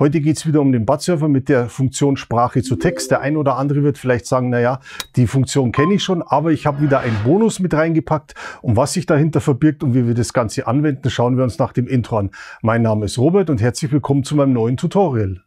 Heute geht es wieder um den Bud-Server mit der Funktion Sprache zu Text. Der ein oder andere wird vielleicht sagen, naja, die Funktion kenne ich schon, aber ich habe wieder einen Bonus mit reingepackt. Und was sich dahinter verbirgt und wie wir das Ganze anwenden, schauen wir uns nach dem Intro an. Mein Name ist Robert und herzlich willkommen zu meinem neuen Tutorial.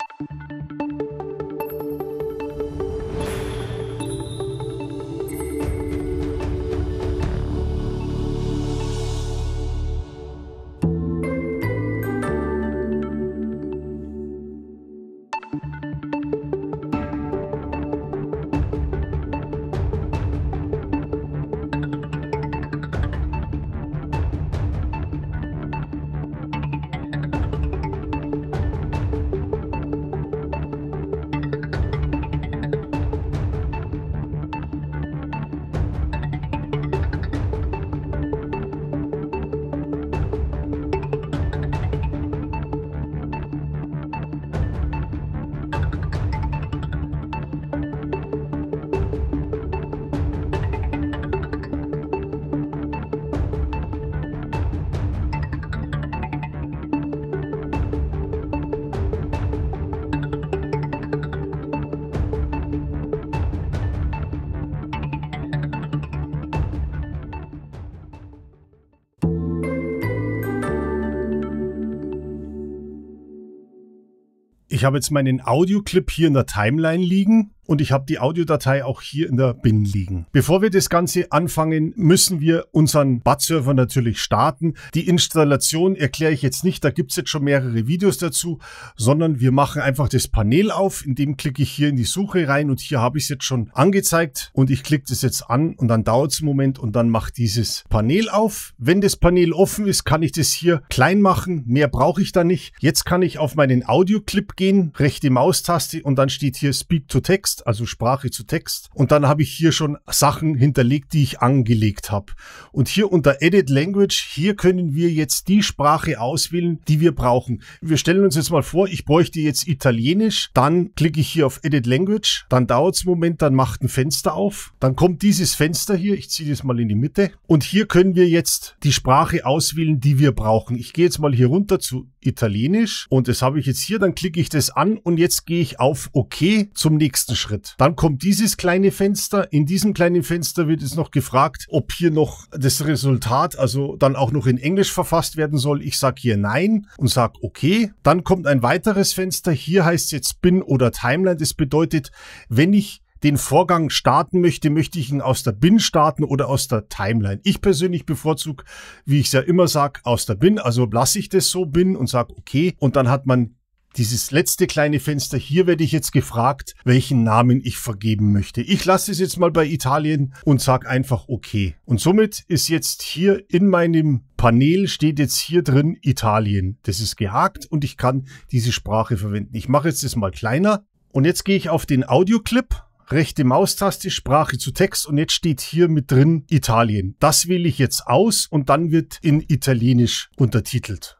ich habe jetzt meinen Audioclip hier in der Timeline liegen und ich habe die Audiodatei auch hier in der Bin liegen. Bevor wir das Ganze anfangen, müssen wir unseren BAT-Server natürlich starten. Die Installation erkläre ich jetzt nicht, da gibt es jetzt schon mehrere Videos dazu, sondern wir machen einfach das Panel auf, in dem klicke ich hier in die Suche rein und hier habe ich es jetzt schon angezeigt und ich klicke das jetzt an und dann dauert es einen Moment und dann macht dieses Panel auf. Wenn das Panel offen ist, kann ich das hier klein machen, mehr brauche ich da nicht. Jetzt kann ich auf meinen Audio-Clip gehen, rechte Maustaste und dann steht hier Speak to Text Text, also Sprache zu Text. Und dann habe ich hier schon Sachen hinterlegt, die ich angelegt habe. Und hier unter Edit Language, hier können wir jetzt die Sprache auswählen, die wir brauchen. Wir stellen uns jetzt mal vor, ich bräuchte jetzt Italienisch, dann klicke ich hier auf Edit Language, dann dauert es einen Moment, dann macht ein Fenster auf, dann kommt dieses Fenster hier, ich ziehe das mal in die Mitte und hier können wir jetzt die Sprache auswählen, die wir brauchen. Ich gehe jetzt mal hier runter zu Italienisch und das habe ich jetzt hier, dann klicke ich das an und jetzt gehe ich auf OK zum nächsten Schritt. Schritt. Dann kommt dieses kleine Fenster. In diesem kleinen Fenster wird es noch gefragt, ob hier noch das Resultat, also dann auch noch in Englisch verfasst werden soll. Ich sage hier nein und sage okay. Dann kommt ein weiteres Fenster. Hier heißt es jetzt Bin oder Timeline. Das bedeutet, wenn ich den Vorgang starten möchte, möchte ich ihn aus der Bin starten oder aus der Timeline. Ich persönlich bevorzuge, wie ich es ja immer sage, aus der Bin. Also lasse ich das so Bin und sage okay. Und dann hat man dieses letzte kleine Fenster, hier werde ich jetzt gefragt, welchen Namen ich vergeben möchte. Ich lasse es jetzt mal bei Italien und sage einfach okay. Und somit ist jetzt hier in meinem Panel steht jetzt hier drin Italien. Das ist gehakt und ich kann diese Sprache verwenden. Ich mache jetzt das mal kleiner und jetzt gehe ich auf den Audioclip rechte Maustaste, Sprache zu Text und jetzt steht hier mit drin Italien. Das wähle ich jetzt aus und dann wird in Italienisch untertitelt.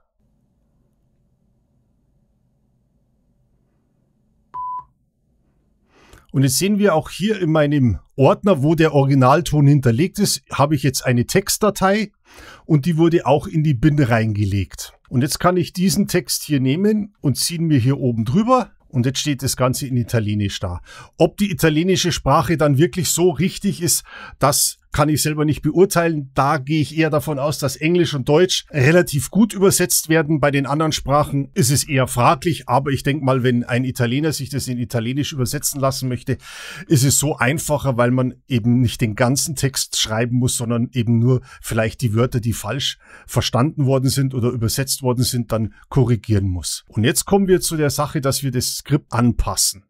Und jetzt sehen wir auch hier in meinem Ordner, wo der Originalton hinterlegt ist, habe ich jetzt eine Textdatei und die wurde auch in die Bin reingelegt. Und jetzt kann ich diesen Text hier nehmen und ziehen mir hier oben drüber und jetzt steht das Ganze in Italienisch da. Ob die italienische Sprache dann wirklich so richtig ist, dass kann ich selber nicht beurteilen. Da gehe ich eher davon aus, dass Englisch und Deutsch relativ gut übersetzt werden. Bei den anderen Sprachen ist es eher fraglich, aber ich denke mal, wenn ein Italiener sich das in Italienisch übersetzen lassen möchte, ist es so einfacher, weil man eben nicht den ganzen Text schreiben muss, sondern eben nur vielleicht die Wörter, die falsch verstanden worden sind oder übersetzt worden sind, dann korrigieren muss. Und jetzt kommen wir zu der Sache, dass wir das Skript anpassen.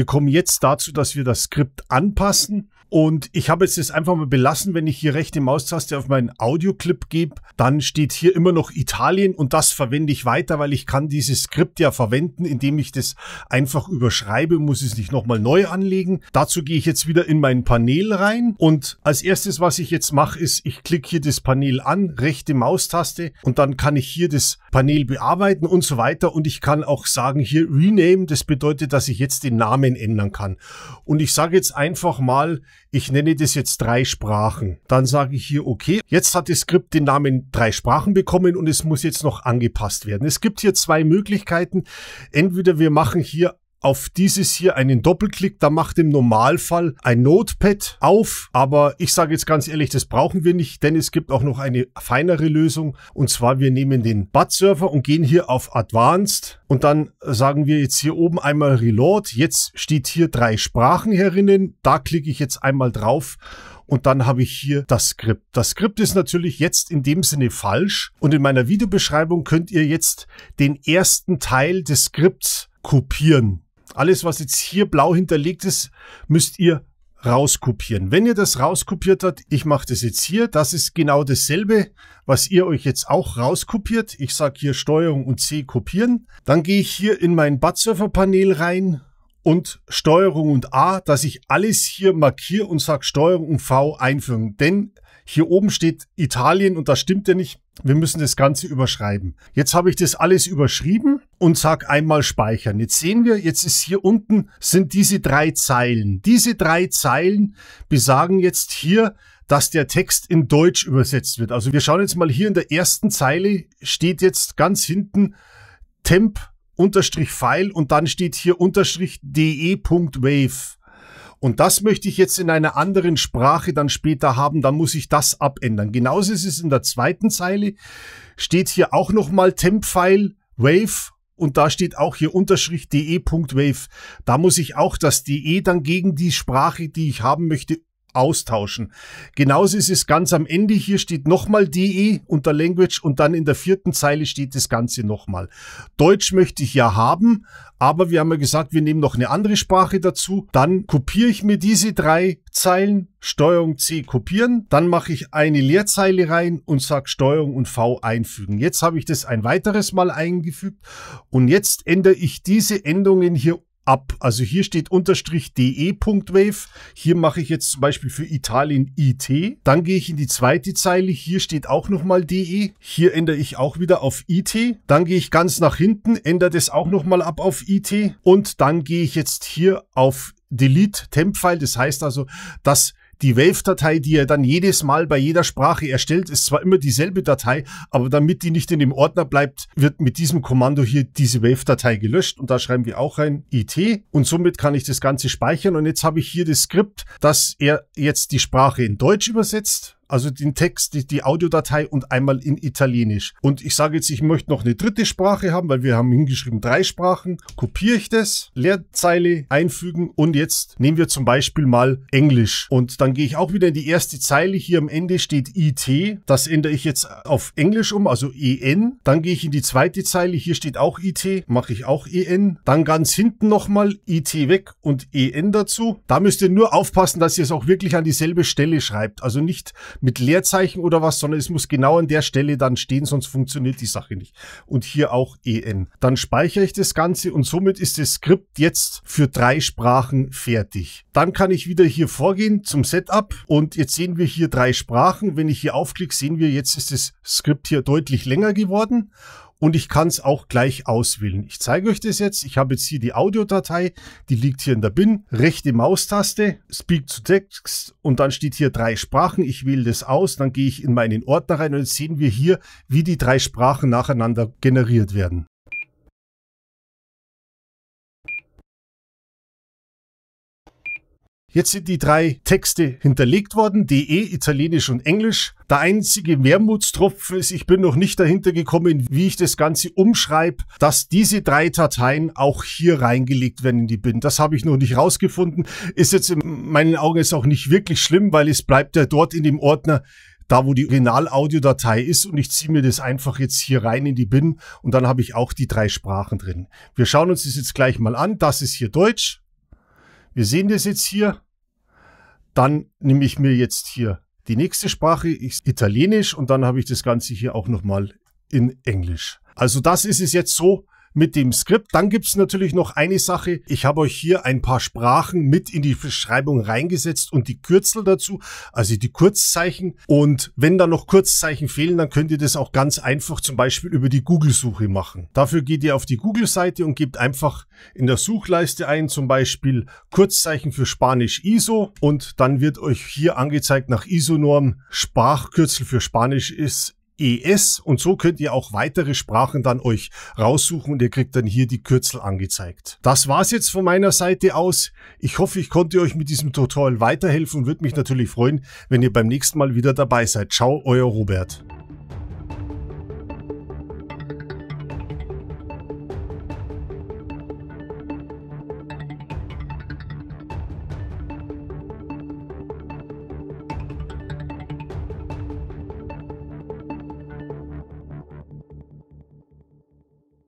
Wir kommen jetzt dazu, dass wir das Skript anpassen und ich habe jetzt das einfach mal belassen, wenn ich hier rechte Maustaste auf meinen Audioclip gebe, dann steht hier immer noch Italien und das verwende ich weiter, weil ich kann dieses Skript ja verwenden, indem ich das einfach überschreibe, muss es nicht nochmal neu anlegen. Dazu gehe ich jetzt wieder in mein Panel rein und als erstes, was ich jetzt mache, ist, ich klicke hier das Panel an, rechte Maustaste und dann kann ich hier das Panel bearbeiten und so weiter und ich kann auch sagen hier Rename, das bedeutet, dass ich jetzt den Namen ändern kann. Und ich sage jetzt einfach mal, ich nenne das jetzt drei Sprachen. Dann sage ich hier, okay, jetzt hat das Skript den Namen drei Sprachen bekommen und es muss jetzt noch angepasst werden. Es gibt hier zwei Möglichkeiten. Entweder wir machen hier auf dieses hier einen Doppelklick. Da macht im Normalfall ein Notepad auf. Aber ich sage jetzt ganz ehrlich, das brauchen wir nicht, denn es gibt auch noch eine feinere Lösung. Und zwar, wir nehmen den BAT-Server und gehen hier auf Advanced. Und dann sagen wir jetzt hier oben einmal Reload. Jetzt steht hier drei Sprachen herinnen. Da klicke ich jetzt einmal drauf und dann habe ich hier das Skript. Das Skript ist natürlich jetzt in dem Sinne falsch und in meiner Videobeschreibung könnt ihr jetzt den ersten Teil des Skripts kopieren. Alles, was jetzt hier blau hinterlegt ist, müsst ihr rauskopieren. Wenn ihr das rauskopiert habt, ich mache das jetzt hier, das ist genau dasselbe, was ihr euch jetzt auch rauskopiert. Ich sage hier Steuerung und C kopieren. Dann gehe ich hier in mein Badsurfer-Panel rein und Steuerung und A, dass ich alles hier markiere und sage Steuerung und V einfügen. Denn hier oben steht Italien und das stimmt ja nicht wir müssen das Ganze überschreiben. Jetzt habe ich das alles überschrieben und sage einmal speichern. Jetzt sehen wir, jetzt ist hier unten sind diese drei Zeilen. Diese drei Zeilen besagen jetzt hier, dass der Text in Deutsch übersetzt wird. Also wir schauen jetzt mal hier in der ersten Zeile steht jetzt ganz hinten temp file und dann steht hier unterstrich de.wave. Und das möchte ich jetzt in einer anderen Sprache dann später haben, dann muss ich das abändern. Genauso ist es in der zweiten Zeile, steht hier auch nochmal Temp-File, Wave und da steht auch hier Unterschrift e de.wave. Da muss ich auch das de dann gegen die Sprache, die ich haben möchte, austauschen. Genauso ist es ganz am Ende. Hier steht nochmal DE unter Language und dann in der vierten Zeile steht das Ganze nochmal. Deutsch möchte ich ja haben, aber wir haben ja gesagt, wir nehmen noch eine andere Sprache dazu. Dann kopiere ich mir diese drei Zeilen, Steuerung C kopieren, dann mache ich eine Leerzeile rein und sage Steuerung und V einfügen. Jetzt habe ich das ein weiteres Mal eingefügt und jetzt ändere ich diese Endungen hier ab. Also hier steht unterstrich de.wave. Hier mache ich jetzt zum Beispiel für Italien IT. Dann gehe ich in die zweite Zeile. Hier steht auch nochmal de. Hier ändere ich auch wieder auf IT. Dann gehe ich ganz nach hinten, ändere das auch nochmal ab auf IT. Und dann gehe ich jetzt hier auf Delete Temp File. Das heißt also, dass die Wave-Datei, die er dann jedes Mal bei jeder Sprache erstellt, ist zwar immer dieselbe Datei, aber damit die nicht in dem Ordner bleibt, wird mit diesem Kommando hier diese Wave-Datei gelöscht und da schreiben wir auch rein IT und somit kann ich das Ganze speichern und jetzt habe ich hier das Skript, dass er jetzt die Sprache in Deutsch übersetzt also den Text, die, die Audiodatei und einmal in Italienisch. Und ich sage jetzt, ich möchte noch eine dritte Sprache haben, weil wir haben hingeschrieben drei Sprachen. Kopiere ich das, Leerzeile einfügen und jetzt nehmen wir zum Beispiel mal Englisch. Und dann gehe ich auch wieder in die erste Zeile. Hier am Ende steht IT. Das ändere ich jetzt auf Englisch um, also EN. Dann gehe ich in die zweite Zeile. Hier steht auch IT. Mache ich auch EN. Dann ganz hinten nochmal IT weg und EN dazu. Da müsst ihr nur aufpassen, dass ihr es auch wirklich an dieselbe Stelle schreibt. Also nicht mit Leerzeichen oder was, sondern es muss genau an der Stelle dann stehen, sonst funktioniert die Sache nicht. Und hier auch EN. Dann speichere ich das Ganze und somit ist das Skript jetzt für drei Sprachen fertig. Dann kann ich wieder hier vorgehen zum Setup und jetzt sehen wir hier drei Sprachen. Wenn ich hier aufklicke, sehen wir, jetzt ist das Skript hier deutlich länger geworden und ich kann es auch gleich auswählen. Ich zeige euch das jetzt. Ich habe jetzt hier die Audiodatei, die liegt hier in der BIN. Rechte Maustaste, Speak to Text und dann steht hier drei Sprachen. Ich wähle das aus, dann gehe ich in meinen Ordner rein und jetzt sehen wir hier, wie die drei Sprachen nacheinander generiert werden. Jetzt sind die drei Texte hinterlegt worden, DE, Italienisch und Englisch. Der einzige Wermutstropfen ist, ich bin noch nicht dahinter gekommen, wie ich das Ganze umschreibe, dass diese drei Dateien auch hier reingelegt werden in die BIN. Das habe ich noch nicht rausgefunden. Ist jetzt in meinen Augen jetzt auch nicht wirklich schlimm, weil es bleibt ja dort in dem Ordner, da wo die Original-Audiodatei ist und ich ziehe mir das einfach jetzt hier rein in die BIN und dann habe ich auch die drei Sprachen drin. Wir schauen uns das jetzt gleich mal an. Das ist hier Deutsch wir sehen das jetzt hier. Dann nehme ich mir jetzt hier die nächste Sprache, ist Italienisch und dann habe ich das Ganze hier auch nochmal in Englisch. Also das ist es jetzt so, mit dem Skript. Dann gibt's natürlich noch eine Sache. Ich habe euch hier ein paar Sprachen mit in die Beschreibung reingesetzt und die Kürzel dazu, also die Kurzzeichen. Und wenn da noch Kurzzeichen fehlen, dann könnt ihr das auch ganz einfach zum Beispiel über die Google-Suche machen. Dafür geht ihr auf die Google-Seite und gebt einfach in der Suchleiste ein, zum Beispiel Kurzzeichen für Spanisch ISO und dann wird euch hier angezeigt nach ISO-Norm Sprachkürzel für Spanisch ist ES und so könnt ihr auch weitere Sprachen dann euch raussuchen und ihr kriegt dann hier die Kürzel angezeigt. Das war's jetzt von meiner Seite aus. Ich hoffe, ich konnte euch mit diesem Tutorial weiterhelfen und würde mich natürlich freuen, wenn ihr beim nächsten Mal wieder dabei seid. Ciao, euer Robert.